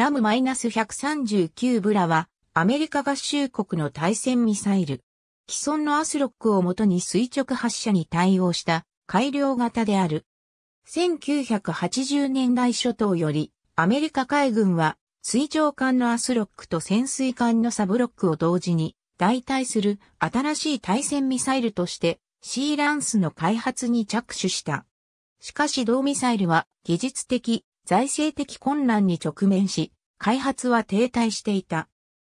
ラム -139 ブラは、アメリカ合衆国の対戦ミサイル。既存のアスロックをもとに垂直発射に対応した改良型である。1980年代初頭より、アメリカ海軍は、水上艦のアスロックと潜水艦のサブロックを同時に代替する新しい対戦ミサイルとしてシーランスの開発に着手した。しかし同ミサイルは技術的、財政的困難に直面し、開発は停滞していた。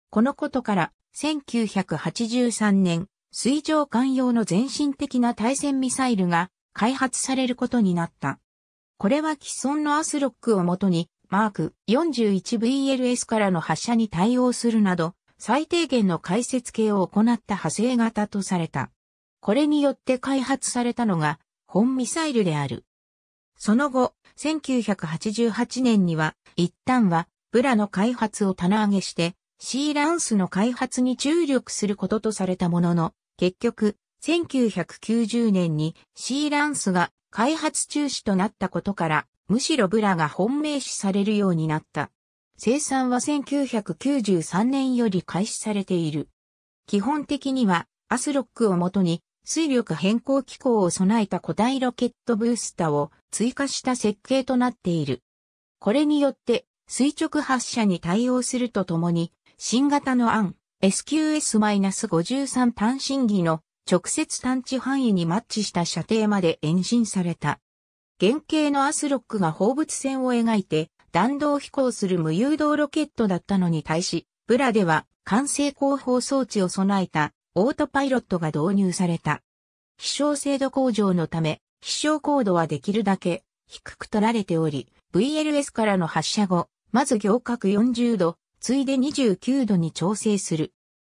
このことから、1983年、水上艦用の全身的な対戦ミサイルが開発されることになった。これは既存のアスロックをもとに、マーク 41VLS からの発射に対応するなど、最低限の解説系を行った派生型とされた。これによって開発されたのが、本ミサイルである。その後、1988年には、一旦は、ブラの開発を棚上げして、シーランスの開発に注力することとされたものの、結局、1990年にシーランスが開発中止となったことから、むしろブラが本命視されるようになった。生産は1993年より開始されている。基本的にはアスロックをもとに水力変更機構を備えた古代ロケットブースタを追加した設計となっている。これによって垂直発射に対応するとともに、新型の案 SQS-53 単身儀の直接探知範囲にマッチした射程まで延伸された。原型のアスロックが放物線を描いて弾道飛行する無誘導ロケットだったのに対し、ブラでは完成後方装置を備えたオートパイロットが導入された。飛翔精度向上のため、飛翔高度はできるだけ低く取られており、VLS からの発射後、まず行角40度、ついで29度に調整する。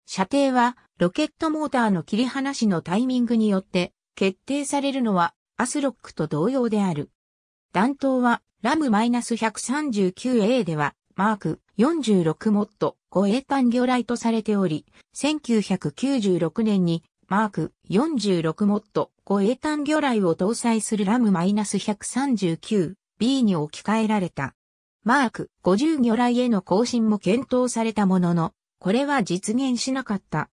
射程は、ロケットモーターの切り離しのタイミングによって、決定されるのは、アスロックと同様である。弾頭は、ラム -139A では、マーク46モット、護衛艦魚雷とされており、1996年にマーク46モッド護衛艦魚雷を搭載するラム -139B に置き換えられた。マーク50魚雷への更新も検討されたものの、これは実現しなかった。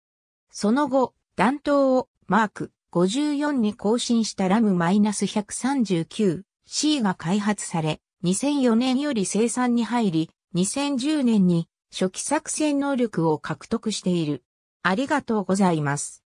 その後、弾頭をマーク54に更新したラム -139C が開発され、2004年より生産に入り、2010年に初期作戦能力を獲得している。ありがとうございます。